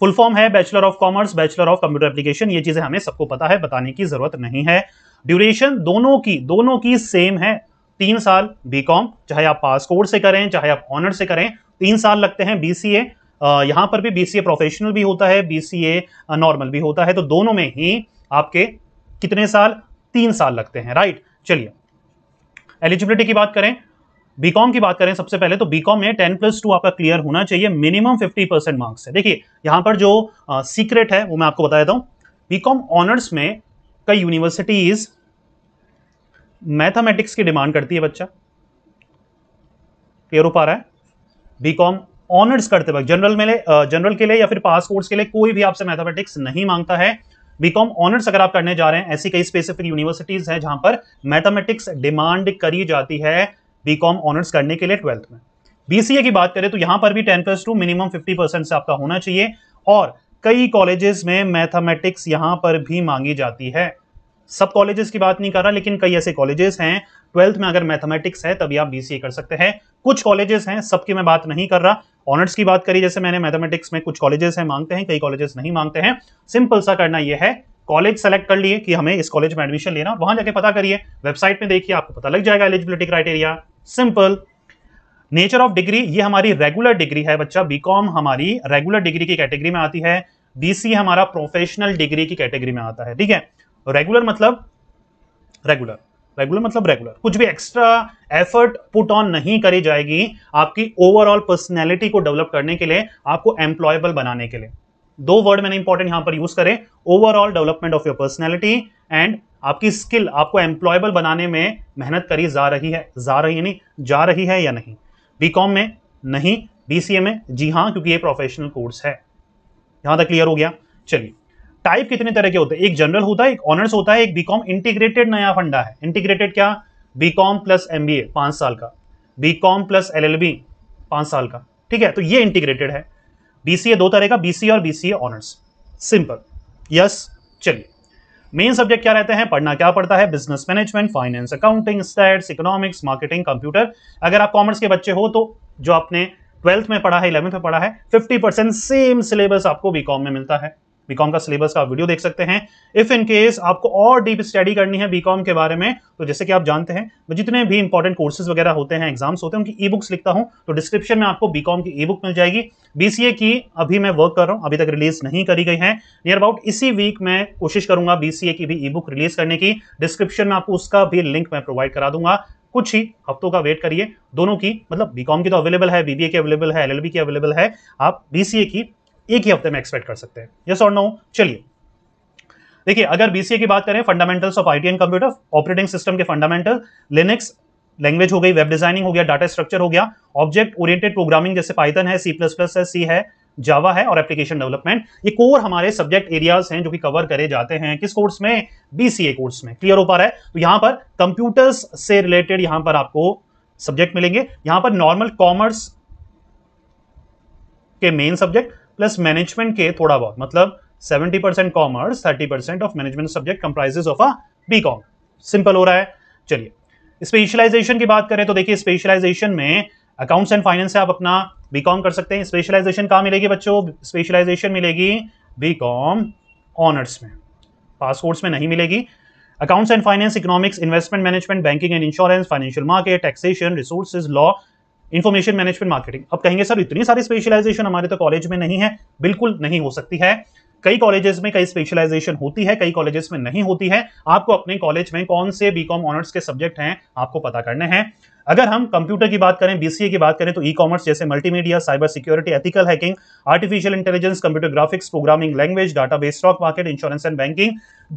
Full form है bachelor of commerce bachelor of computer application ये चीज़ें हमें सबको पता है बताने की ज़रूरत नहीं है ड्यूरेशन दोनों की दोनों की सेम है तीन साल बी चाहे आप पास कोर्स से करें चाहे आप ऑनर से करें तीन साल लगते हैं बी सी यहाँ पर भी बी सी प्रोफेशनल भी होता है बी सी नॉर्मल भी होता है तो दोनों में ही आपके कितने साल तीन साल लगते हैं राइट चलिए एलिजिबिलिटी की बात करें बीकॉम की बात करें सबसे पहले तो बीकॉम में टेन प्लस टू आपका क्लियर होना चाहिए मिनिमम फिफ्टी परसेंट मार्क्स है देखिए यहाँ पर जो सीक्रेट है वो मैं आपको बता देता हूँ बीकॉम ऑनर्स में कई यूनिवर्सिटीज मैथमेटिक्स की डिमांड करती है बच्चा क्लियर हो पा रहा है बीकॉम ऑनर्स करते वक्त जनरल में जनरल के लिए या फिर पास कोर्स के लिए कोई भी आपसे मैथमेटिक्स नहीं मांगता है बीकॉम ऑनर्स अगर आप करने जा रहे हैं ऐसी कई स्पेसिफिक यूनिवर्सिटीज हैं जहां पर मैथमेटिक्स डिमांड करी जाती है बी कॉम ऑनर्स करने के लिए ट्वेल्थ में बीसीए की बात करें तो यहाँ पर भी ten plus two minimum fifty percent से आपका होना चाहिए और कई कॉलेजेस में मैथमेटिक्स यहाँ पर भी मांगी जाती है सब कॉलेजेस की बात नहीं कर रहा लेकिन कई ऐसे कॉलेजेस हैं ट्वेल्थ में अगर मैथमेटिक्स है तभी आप बीसीए कर सकते हैं कुछ कॉलेजेस हैं सबकी मैं बात नहीं कर रहा ऑनर्स की बात करी जैसे मैंने मैथमेटिक्स में कुछ कॉलेजेस हैं मांगते हैं कई कॉलेजेस नहीं मांगते हैं सिंपल सा करना यह है कॉलेज सेलेक्ट कर लिए कि हमें इस कॉलेज में एडमिशन लेना वहां जाके पता करिए वेबसाइट में देखिए आपको पता लग जाएगा eligibility criteria simple nature of degree ये हमारी रेगुलर डिग्री है बच्चा बीकॉम हमारी रेगुलर डिग्री की कैटेगरी में आती है बीसी हमारा प्रोफेशनल डिग्री की कैटेगरी में आता है ठीक है रेगुलर मतलब रेगुलर रेगुलर मतलब रेगुलर कुछ भी एक्स्ट्रा एफर्ट पुट ऑन नहीं करी जाएगी आपकी ओवरऑल पर्सनैलिटी को डेवलप करने के लिए आपको एम्प्लॉयबल बनाने के लिए दो वर्ड मैंने इंपॉर्टेंट यहां पर यूज करें overall development of your personality and आपकी स्किल आपको एम्प्लॉयबल बनाने में मेहनत करी जा रही है जा रही नहीं जा रही है या नहीं बी में नहीं बी में जी हाँ क्योंकि ये प्रोफेशनल कोर्स है यहाँ तक क्लियर हो गया चलिए टाइप कितने तरह के होते हैं एक जनरल होता है एक ऑनर्स होता है एक बीकॉम इंटीग्रेटेड नया फंडा है इंटीग्रेटेड क्या बीकॉम प्लस एमबीए पांच साल का बीकॉम प्लस एलएलबी पांच साल का ठीक है तो ये इंटीग्रेटेड है बीसीए दो तरह का बीसीए और बीसीए ऑनर्स सिंपल यस चलिए मेन सब्जेक्ट क्या रहते हैं पढ़ना क्या पड़ता है business management finance accounting stats economics marketing computer अगर आप कॉमर्स के बच्चे हो तो जो आपने ट्वेल्थ में पढ़ा है इलेवंथ में पढ़ा है फिफ्टी परसेंट सेम सिलेबस आपको बीकॉम में मिलता है बीकॉम का सिलेबस का वीडियो देख सकते हैं इफ इन केस आपको और डीप स्टडी करनी है बीकॉम के बारे में तो जैसे कि आप जानते हैं मैं जितने भी इंपॉर्टेंट कोर्सेज वगैरह होते हैं एग्जाम्स होते हैं उनकी ई बुक्स लिखता हूं तो डिस्क्रिप्शन में आपको बीकॉम की ई बुक मिल जाएगी बीसीए की अभी मैं वर्क कर रहा हूं अभी तक रिलीज नहीं करी गई है नियर अबाउट इसी वीक मैं कोशिश करूंगा बीसीए की भी ई बुक रिलीज करने की डिस्क्रिप्शन में आपको उसका भी लिंक मैं प्रोवाइड करा दूंगा कुछ ही हफ्तों का वेट करिए दोनों की मतलब बीकॉम की तो अवेलेबल है बीबीए की अवेलेबल है एलएलबी की अवेलेबल है आप बीसीए की एक ही हफ्ते में एक्सपेक्ट कर सकते हैं यस और नो चलिए देखिए अगर बीसीए की बात करें fundamentals of IT and computer operating system के फंडामेंटल लिनक्स लैंग्वेज हो गई वेब डिजाइनिंग हो गया डाटा स्ट्रक्चर हो गया ऑब्जेक्ट ओरिएंटेड प्रोग्रामिंग जैसे पाइथन है सी प्लस प्लस है सी है जावा है और एप्लीकेशन डेवलपमेंट ये कोर हमारे सब्जेक्ट एरियाज हैं जो कि कवर करे जाते हैं किस कोर्स में बीसीए कोर्स में क्लियर हो पा रहा है तो यहां पर कंप्यूटर्स से रिलेटेड यहां पर आपको सब्जेक्ट मिलेंगे यहां पर नॉर्मल कॉमर्स के मेन सब्जेक्ट प्लस मैनेजमेंट के थोड़ा बहुत मतलब 70% percent commerce thirty percent of management subject comprises of a BCom simple हो रहा है चलिए स्पेशलाइजेशन की बात करें तो देखिए स्पेशलाइजेशन में अकाउंट्स एंड फाइनेंस से आप अपना बी कॉम कर सकते हैं स्पेशलाइजेशन कहाँ मिलेगी बच्चों स्पेशलाइजेशन मिलेगी बी कॉम ऑनर्स में पास कोर्स में नहीं मिलेगी accounts and finance economics investment management banking and insurance financial market taxation resources law information management marketing अब कहेंगे सर इतनी सारी स्पेशलाइजेशन हमारे तो कॉलेज में नहीं है बिल्कुल नहीं हो सकती है कई कॉलेजेस में कई स्पेशलाइजेशन होती है कई कॉलेजेस में नहीं होती है आपको अपने कॉलेज में कौन से बीकॉम ऑनर्स के सब्जेक्ट हैं आपको पता करने हैं अगर हम कंप्यूटर की बात करें बीसीए की बात करें तो ई कॉमर्स जैसे multimedia cyber security ethical hacking artificial intelligence computer graphics programming language data base stock market insurance and banking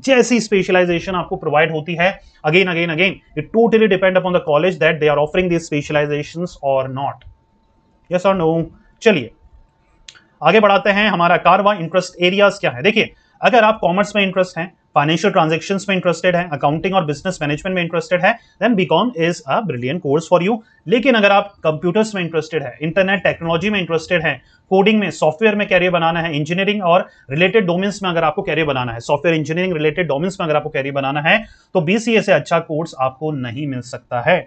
जैसी स्पेशलाइजेशन आपको प्रोवाइड होती है again again again it totally depend upon the college that they are offering this specialisation or not yes or no चलिए आगे बढ़ाते हैं हमारा कारवा इंटरेस्ट एरियाज क्या है देखिए अगर आप कॉमर्स में इंटरेस्ट हैं फाइनेंशियल ट्रांजेक्शन में इंटरेस्टेड है अकाउंटिंग और बिजनेस मैनेजमेंट में इंटरेस्टेड है then BCom is a brilliant course for you लेकिन अगर आप कंप्यूटर्स में इंटरेस्टेड है इंटरनेट टेक्नोलॉजी में इंटरेस्टेड है कोडिंग में सॉफ्टवेयर में कैरियर बनाना है इंजीनियरिंग और रिलेटेड डोमेन्स में अगर आपको कैरियर बनाना है सॉफ्टवेयर इंजीनियरिंग रिलेटेड डोमेन्स में अगर आपको कैरियर बनाना है तो बीसीए से अच्छा कोर्स आपको नहीं मिल सकता है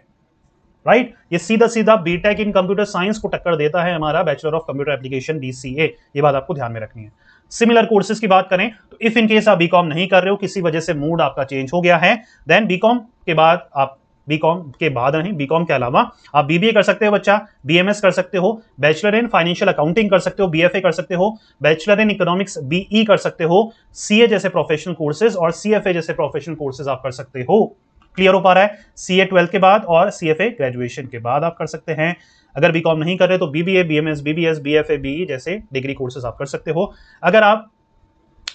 राइट right? ये सीधा सीधा बीटेक इन कंप्यूटर साइंस को टक्कर देता है हमारा bachelor of computer application BCA ये बात आपको ध्यान में रखनी है सिमिलर कोर्सेज की बात करें तो इफ इन केस आप बीकॉम नहीं कर रहे हो किसी वजह से मूड आपका चेंज हो गया है देन बीकॉम के बाद आप बीकॉम के बाद नहीं बीकॉम के अलावा आप बीबीए कर सकते हो बच्चा बीएमएस कर सकते हो बैचलर इन फाइनेंशियल अकाउंटिंग कर सकते हो बीएफए कर सकते हो बैचलर इन इकोनॉमिक्स बीई कर सकते हो सीए जैसे प्रोफेशनल कोर्सेज और सीएफए जैसे प्रोफेशनल कोर्सेज आप कर सकते हो क्लियर हो पा रहा है सी ए ट्वेल्थ के बाद और सी एफ ए ग्रेजुएशन के बाद आप कर सकते हैं अगर बी कॉम नहीं कर रहे तो B B A B M S B B S B F A B जैसे डिग्री कोर्सेज आप कर सकते हो अगर आप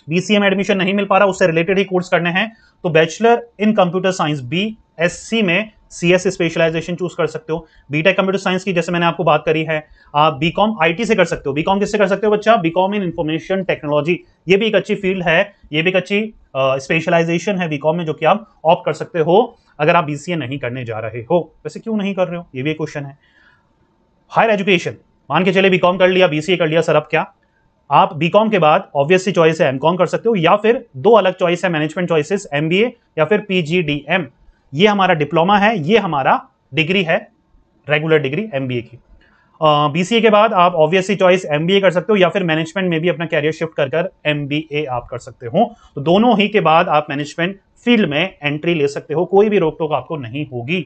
बी सी एम एडमिशन नहीं मिल पा रहा उससे रिलेटेड ही कोर्स करने हैं तो bachelor in computer science B S C में सी एस स्पेशलाइजेशन चूज कर सकते हो बी टेक कंप्यूटर साइंस की जैसे मैंने आपको बात करी है आप बी कॉम आई टी से कर सकते हो बी कॉम किससे कर सकते हो बच्चा BCom in information technology ये भी एक अच्छी फील्ड है ये भी एक अच्छी स्पेशलाइजेशन uh, है बी कॉम में जो कि आप ऑप्ट कर सकते हो अगर आप बी सी ए नहीं करने जा रहे हो वैसे क्यों नहीं कर रहे हो ये भी एक क्वेश्चन है हायर एजुकेशन मान के चले बी कॉम कर लिया बी सी ए कर लिया सर अब क्या आप बी कॉम के बाद ऑब्वियसली चॉइस है एम कॉम कर सकते हो या फिर दो अलग चॉइस है management choices M B A या फिर पी जी डी एम ये हमारा डिप्लोमा है ये हमारा डिग्री है रेगुलर डिग्री एम की बी uh, के बाद आप ऑब्वियसली चॉइस एम कर सकते हो या फिर मैनेजमेंट में भी अपना कैरियर शिफ्ट कर कर एम आप कर सकते हो तो दोनों ही के बाद आप मैनेजमेंट फील्ड में एंट्री ले सकते हो कोई भी रोक टोक आपको नहीं होगी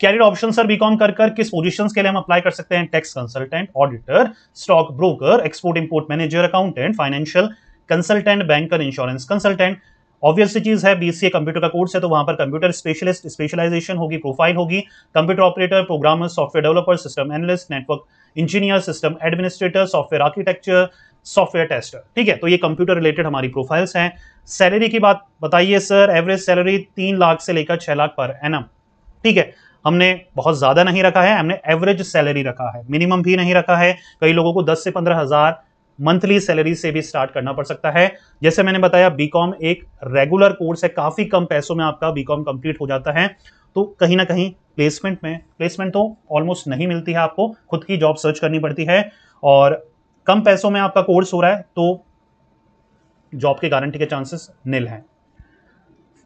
कैरियर ऑप्शन सर बीकॉम कर कर किस पोजीशंस के लिए हम अप्लाई कर सकते हैं tax consultant auditor stock broker export import manager accountant financial consultant banker insurance consultant obvious चीज है बीसीए कंप्यूटर का कोर्स है तो वहां पर कंप्यूटर स्पेशलिस्ट स्पेशलाइजेशन होगी प्रोफाइल होगी computer operator programmer software developer system analyst network engineer system administrator software architecture software tester ठीक है तो ये कंप्यूटर रिलेटेड हमारी प्रोफाइल्स हैं सैलरी की बात बताइए सर एवरेज सैलरी तीन लाख से लेकर छह लाख पर एनम ठीक है हमने बहुत ज़्यादा नहीं रखा है हमने एवरेज सैलरी रखा है मिनिमम भी नहीं रखा है कई लोगों को दस से पंद्रह हज़ार मंथली सैलरी से भी स्टार्ट करना पड़ सकता है जैसे मैंने बताया बीकॉम एक रेगुलर कोर्स है काफ़ी कम पैसों में आपका बीकॉम कंप्लीट हो जाता है तो कहीं ना कहीं प्लेसमेंट में प्लेसमेंट तो ऑलमोस्ट नहीं मिलती है आपको खुद की जॉब सर्च करनी पड़ती है और कम पैसों में आपका कोर्स हो रहा है तो जॉब के गारंटी के चांसेस निल हैं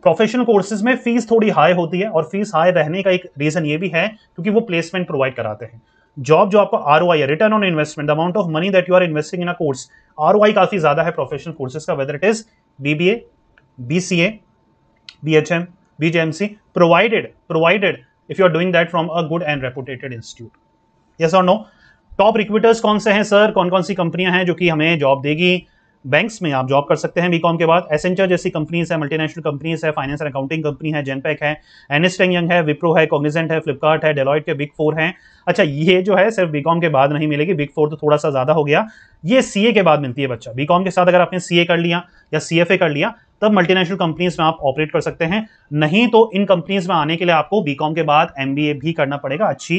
प्रोफेशनल कोर्सेज में फीस थोड़ी हाई होती है और फीस हाई रहने का एक रीज़न ये भी है क्योंकि वो प्लेसमेंट प्रोवाइड कराते हैं जॉब जो आपका आर है return on investment amount of money that you are investing in a course are काफ़ी ज़्यादा है प्रोफेशनल कोर्सेज का whether it is B B A B C A B H M B J M C provided provided if you are doing that from a good and reputed institute yes or no top recruiters कौन से हैं sir कौन कौन सी कंपनियां हैं जो कि हमें जॉब देगी बैंक्स में आप जॉब कर सकते हैं बीकॉम के बाद एसेंचर जैसी कंपनीज है मल्टीनेशनल कंपनीज है फाइनेंस एंड अकाउंटिंग कंपनी है जेनपैक है एनएसटेंग यंग है विप्रो है कॉग्निजेंट है फ्लिपकार्ट है डेलॉइट के बिग फोर हैं अच्छा ये जो है सिर्फ बीकॉम के बाद नहीं मिलेगी बिग फोर तो थोड़ा सा ज़्यादा हो गया ये सीए के बाद मिलती है बच्चा बीकॉम के साथ अगर आपने सीए कर लिया या सीएफए कर लिया तब मल्टीनेशनल कंपनीज में आप ऑपरेट कर सकते हैं नहीं तो इन कंपनीज में आने के लिए आपको बीकॉम के बाद एमबीए भी करना पड़ेगा अच्छी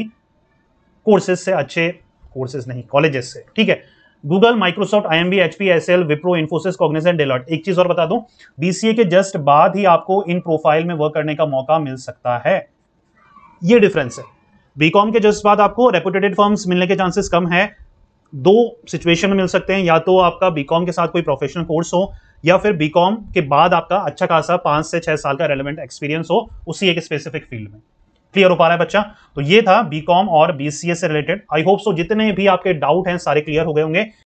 कोर्सेज से अच्छे कोर्सेज नहीं कॉलेजेस से ठीक है Google Microsoft I B M H P S L Wipro Infosys Cognizant Deloitte एक चीज़ और बता दूं बीसीए के जस्ट बाद ही आपको इन प्रोफाइल में वर्क करने का मौका मिल सकता है ये डिफरेंस है बीकॉम के जस्ट बाद आपको रेपुटेटेड फर्म्स मिलने के चांसेस कम है दो सिचुएशन में मिल सकते हैं या तो आपका बीकॉम के साथ कोई प्रोफेशनल कोर्स हो या फिर बीकॉम के बाद आपका अच्छा खासा पांच से छह साल का रेलिवेंट एक्सपीरियंस हो उसी एक स्पेसिफिक फील्ड में क्लियर हो पा रहा है बच्चा तो ये था बीकॉम और बीसीए से रिलेटेड आई होप सो जितने भी आपके डाउट हैं सारे क्लियर हो गए होंगे